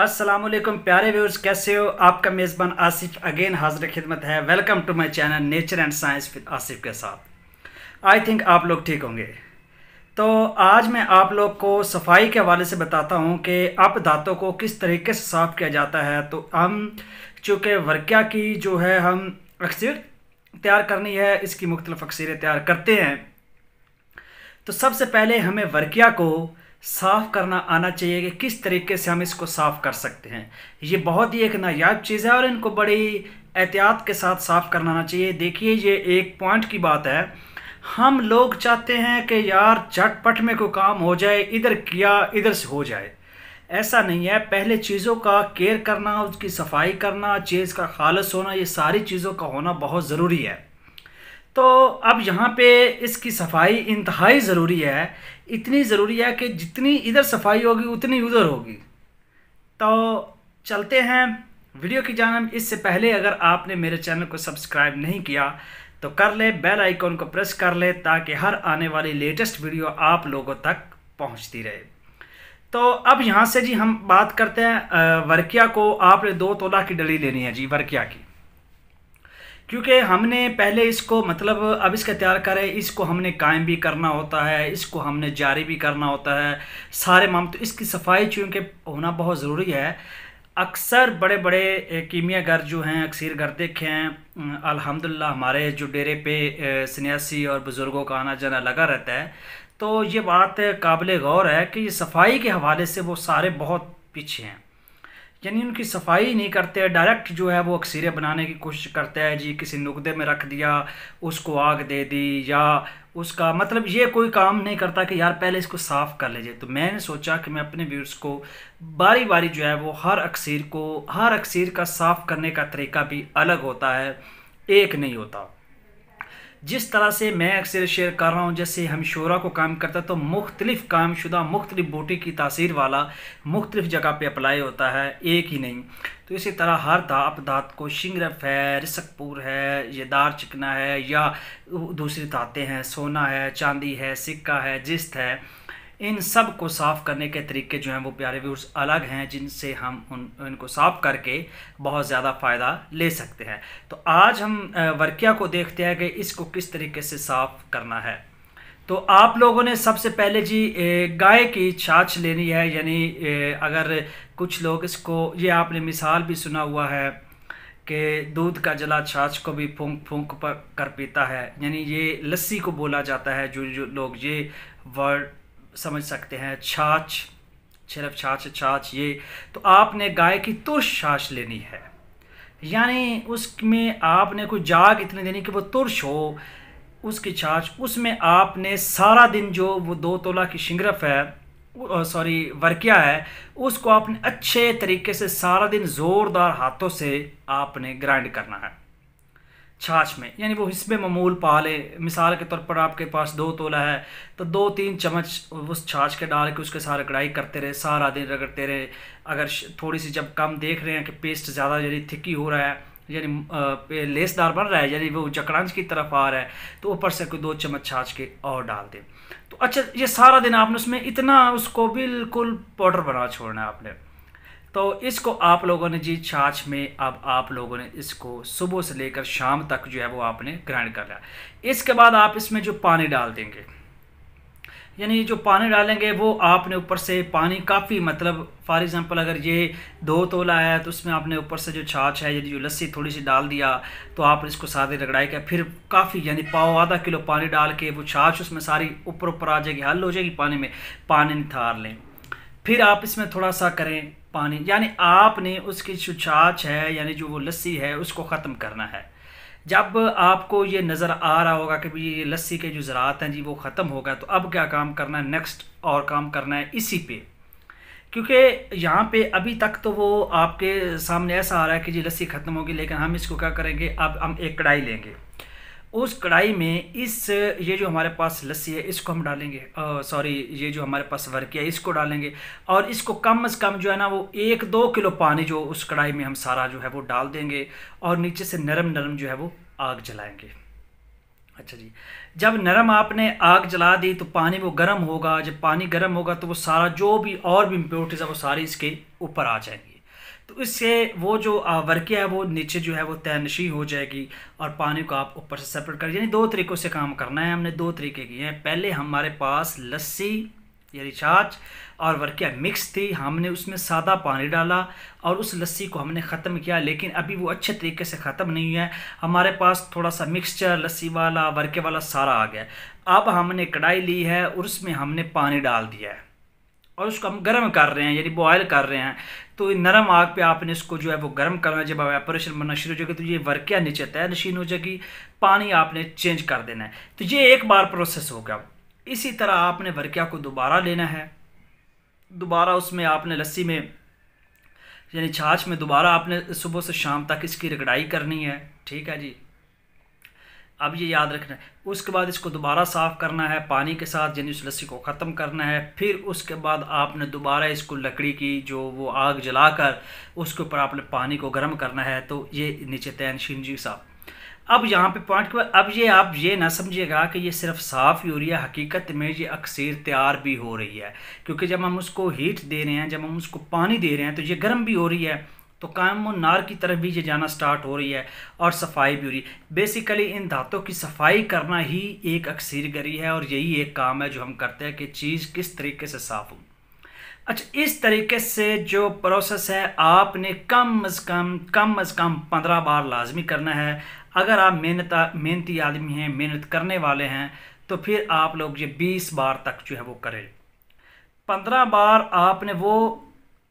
अस्सलाम वालेकुम प्यारे व्यूअर्स कैसे हो आपका मेज़बान आसिफ अगेन हाजिर खिदमत है welcome to my channel nature and science with Asif के साथ आई थिंक आप लोग ठीक होंगे तो आज मैं आप लोग को सफाई के हवाले से बताता हूँ कि अप दांतों को किस तरीके से साफ़ किया जाता है तो हम चूँकि वर्किया की जो है हम अक्सर तैयार करनी है इसकी मुख्तलिफ अक्सरें तैयार करते हैं तो सबसे पहले हमें वर्किया को साफ़ करना आना चाहिए कि किस तरीके से हम इसको साफ़ कर सकते हैं ये बहुत ही एक नायाब चीज़ है और इनको बड़ी एहतियात के साथ साफ़ करना आना चाहिए देखिए ये एक पॉइंट की बात है हम लोग चाहते हैं कि यार झटपट में कोई काम हो जाए इधर किया इधर से हो जाए ऐसा नहीं है पहले चीज़ों का केयर करना उसकी सफाई करना चीज़ का खालस होना ये सारी चीज़ों का होना बहुत ज़रूरी है तो अब यहाँ पे इसकी सफाई इंतहाई ज़रूरी है इतनी ज़रूरी है कि जितनी इधर सफाई होगी उतनी उधर होगी तो चलते हैं वीडियो की जानब इससे पहले अगर आपने मेरे चैनल को सब्सक्राइब नहीं किया तो कर ले बेल आइकॉन को प्रेस कर ले ताकि हर आने वाली लेटेस्ट वीडियो आप लोगों तक पहुंचती रहे तो अब यहाँ से जी हम बात करते हैं वर्किया को आपने दो तोला की डली लेनी है जी वर्किया की क्योंकि हमने पहले इसको मतलब अब इसका तैयार करें इसको हमने कायम भी करना होता है इसको हमने जारी भी करना होता है सारे माम तो इसकी सफाई चूँकि होना बहुत ज़रूरी है अक्सर बड़े बड़े कीमियागर जो हैं अक्सर घर देखे हैं अल्हम्दुलिल्लाह हमारे जो डेरे पे सन्यासी और बुज़ुर्गों का आना जाना लगा रहता है तो ये बात काबिल गौर है कि ये सफाई के हवाले से वो सारे बहुत पीछे हैं यानी उनकी सफाई नहीं करते हैं डायरेक्ट जो है वो अक्सीरे बनाने की कोशिश करते हैं जी किसी नुकदे में रख दिया उसको आग दे दी या उसका मतलब ये कोई काम नहीं करता कि यार पहले इसको साफ़ कर लीजिए तो मैंने सोचा कि मैं अपने व्यूर्स को बारी बारी जो है वो हर अक्सर को हर अक्सर का साफ़ करने का तरीका भी अलग होता है एक नहीं होता जिस तरह से मैं अक्सर शेयर कर रहा हूँ जैसे हम शोरा को काम करता तो मुख्तलिफ़ काम शुदा मुख्तलिफ बूटी की तासीर वाला मुख्तलिफ जगह पर अप्लाई होता है एक ही नहीं तो इसी तरह हर धाप धात को शिंगरफ है रिसकपुर है ये दार चिकना है या दूसरी धातें हैं सोना है चांदी है सिक्का है जिस्त है इन सब को साफ़ करने के तरीके जो हैं वो प्यारे व्यूर्स अलग हैं जिनसे हम उन इनको साफ़ करके बहुत ज़्यादा फ़ायदा ले सकते हैं तो आज हम वर्किया को देखते हैं कि इसको किस तरीके से साफ़ करना है तो आप लोगों ने सबसे पहले जी गाय की छाछ लेनी है यानी अगर कुछ लोग इसको ये आपने मिसाल भी सुना हुआ है कि दूध का जला छाछ को भी फूंक फूंक कर पीता है यानी ये लस्सी को बोला जाता है जो जो लोग ये वर्ड समझ सकते हैं छाछ छिलफ छाछ छाछ ये तो आपने गाय की तुरश छाछ लेनी है यानी उसमें आपने कोई जाग इतनी देनी कि वो तुरश हो उसकी छाछ उसमें आपने सारा दिन जो वो दो तोला की शिंगरफ है सॉरी वर्किया है उसको आपने अच्छे तरीके से सारा दिन ज़ोरदार हाथों से आपने ग्राइंड करना है छाछ में यानी वो हिस्से ममूल पाले मिसाल के तौर पर आपके पास दो तोला है तो दो तीन चम्मच उस छाछ के डाल के उसके साथ रगड़ाई करते रहे सारा दिन रगड़ते रहे अगर थोड़ी सी जब कम देख रहे हैं कि पेस्ट ज़्यादा यानी थिकी हो रहा है यानी लेसदार बन रहा है यानी वो जकड़ांच की तरफ आ रहा है तो ऊपर से कोई दो चम्मच छाछ के और डाल दें तो अच्छा ये सारा दिन आपने उसमें इतना उसको बिल्कुल पाउडर बना छोड़ना है आपने तो इसको आप लोगों ने जी छाछ में अब आप लोगों ने इसको सुबह से लेकर शाम तक जो है वो आपने ग्राइंड कर लिया इसके बाद आप इसमें जो पानी डाल देंगे यानी जो पानी डालेंगे वो आपने ऊपर से पानी काफ़ी मतलब फॉर एग्ज़ाम्पल अगर ये दो तोला है तो उसमें आपने ऊपर से जो छाछ है यदि जो लस्सी थोड़ी सी डाल दिया तो आप इसको सादे रगड़ाई के फिर काफ़ी यानी पाओ आधा किलो पानी डाल के वो छाछ उसमें सारी ऊपर ऊपर आ जाएगी हल हो जाएगी पानी में पानी निथार लें फिर आप इसमें थोड़ा सा करें पानी यानी आपने उसकी छुछाछ है यानी जो वो लस्सी है उसको ख़त्म करना है जब आपको ये नज़र आ रहा होगा कि भाई ये लस्सी के जो ज़रात हैं जी वो ख़त्म होगा तो अब क्या काम करना है नेक्स्ट और काम करना है इसी पे क्योंकि यहाँ पे अभी तक तो वो आपके सामने ऐसा आ रहा है कि जी लस्सी ख़त्म होगी लेकिन हम इसको क्या करेंगे अब हम एक कढ़ाई लेंगे उस कढ़ाई में इस ये जो हमारे पास लस्सी है इसको हम डालेंगे सॉरी ये जो हमारे पास वर्क है इसको डालेंगे और इसको कम से कम जो है ना वो एक दो किलो पानी जो उस कढ़ाई में हम सारा जो है वो डाल देंगे और नीचे से नरम नरम जो है वो आग जलाएंगे अच्छा जी जब नरम आपने आग जला दी तो पानी वो गर्म होगा जब पानी गर्म होगा तो वो सारा जो भी और भी इम्प्योरिटीज़ है वो सारी इसके ऊपर आ जाएंगी तो इससे वो जो वर्किया है वो नीचे जो है वो तयनशी हो जाएगी और पानी को आप ऊपर से सेपरेट कर यानी दो तरीक़ों से काम करना है हमने दो तरीके किए हैं पहले हमारे पास लस्सी यानी छाछ और वर्किया मिक्स थी हमने उसमें सादा पानी डाला और उस लस्सी को हमने ख़त्म किया लेकिन अभी वो अच्छे तरीके से ख़त्म नहीं है हमारे पास थोड़ा सा मिक्सचर लस्सी वाला वर्के वाला सारा आ गया अब हमने कढ़ाई ली है और उसमें हमने पानी डाल दिया है और उसको हम गर्म कर रहे हैं यानी बॉयल कर रहे हैं तो नरम आग पे आपने इसको जो है वो गर्म करना जब ऑपरेशन बनना शुरू हो जाएगा तो ये वर्किया नीचे तय नशीन हो जाएगी पानी आपने चेंज कर देना है तो ये एक बार प्रोसेस हो गया इसी तरह आपने वर्किया को दोबारा लेना है दोबारा उसमें आपने लस्सी में यानी छाछ में दोबारा आपने सुबह से शाम तक इसकी रगड़ाई करनी है ठीक है जी अब ये याद रखना है उसके बाद इसको दोबारा साफ़ करना है पानी के साथ यानी उस लस्सी को ख़त्म करना है फिर उसके बाद आपने दोबारा इसको लकड़ी की जो वो आग जलाकर उसके ऊपर आपने पानी को गर्म करना है तो ये नीचे तैन शिनजी साहब अब यहाँ पे पॉइंट के अब ये आप ये ना समझिएगा कि ये सिर्फ साफ़ यूरिया हकीकत में ये अक्सर तैयार भी हो रही है क्योंकि जब हम उसको हीट दे रहे हैं जब हम उसको पानी दे रहे हैं तो ये गर्म भी हो रही है तो काम नार की तरफ भी ये जाना स्टार्ट हो रही है और सफाई भी हो रही है बेसिकली इन दांतों की सफाई करना ही एक अक्सर गरी है और यही एक काम है जो हम करते हैं कि चीज़ किस तरीके से साफ़ हो अच्छा इस तरीके से जो प्रोसेस है आपने कम अज़ कम कम अज़ कम पंद्रह बार लाजमी करना है अगर आप मेहनत मेहनती आदमी हैं मेहनत करने वाले हैं तो फिर आप लोग ये बीस बार तक जो है वो करें पंद्रह बार आपने वो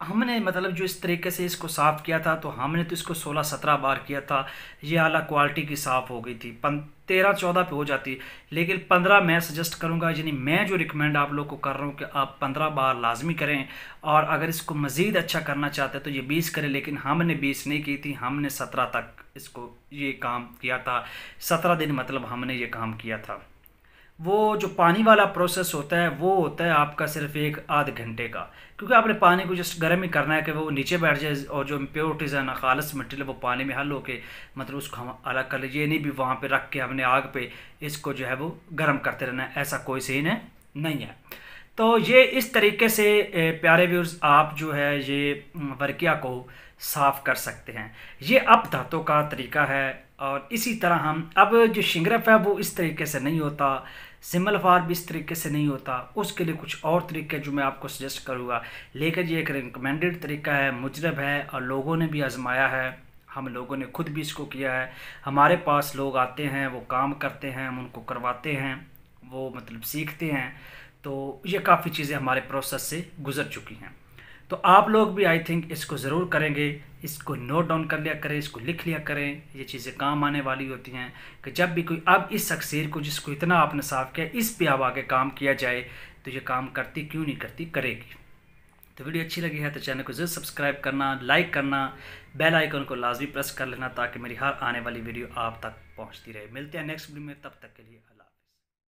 हमने मतलब जो इस तरीके से इसको साफ़ किया था तो हमने तो इसको 16-17 बार किया था ये आला क्वालिटी की साफ़ हो गई थी पन तेरह चौदह पे हो जाती लेकिन पंद्रह मैं सजेस्ट करूँगा यानी मैं जो रिकमेंड आप लोग को कर रहा हूँ कि आप पंद्रह बार लाजमी करें और अगर इसको मज़ीद अच्छा करना चाहते हैं तो ये बीस करें लेकिन हमने बीस नहीं की थी हमने सत्रह तक इसको ये काम किया था सत्रह दिन मतलब हमने ये काम किया था वो जो पानी वाला प्रोसेस होता है वो होता है आपका सिर्फ एक आध घंटे का क्योंकि आपने पानी को जस्ट गर्म ही करना है कि वो नीचे बैठ जाए और जो इम्प्योरिटीज़ है ना खालस मटेरियल वो पानी में हल हो के मतलब उसको हम अलग कर लीजिए नहीं भी वहाँ पे रख के हमने आग पे इसको जो है वो गर्म करते रहना है ऐसा कोई सीन है नहीं है तो ये इस तरीके से प्यारे व्यूर्स आप जो है ये वर्किया को साफ़ कर सकते हैं ये अब धातों का तरीका है और इसी तरह हम अब जो शिंगरफ है वो इस तरीके से नहीं होता सिंबल ऑफ भी इस तरीके से नहीं होता उसके लिए कुछ और तरीके जो मैं आपको सजेस्ट करूँगा लेकिन ये एक रिकमेंडेड तरीका है मुजरब है और लोगों ने भी आजमाया है हम लोगों ने खुद भी इसको किया है हमारे पास लोग आते हैं वो काम करते हैं हम उनको करवाते हैं वो मतलब सीखते हैं तो ये काफ़ी चीज़ें हमारे प्रोसेस से गुजर चुकी हैं तो आप लोग भी आई थिंक इसको ज़रूर करेंगे इसको नोट डाउन कर लिया करें इसको लिख लिया करें ये चीज़ें काम आने वाली होती हैं कि जब भी कोई अब इस शख्सियत को जिसको इतना आपने साफ किया इस पर अब आगे काम किया जाए तो ये काम करती क्यों नहीं करती करेगी तो वीडियो अच्छी लगी है तो चैनल को जरूर सब्सक्राइब करना लाइक करना बेल आइकन को लाजमी प्रेस कर लेना ताकि मेरी हर आने वाली वीडियो आप तक पहुँचती रहे मिलते हैं नेक्स्ट वीडियो में तब तक के लिए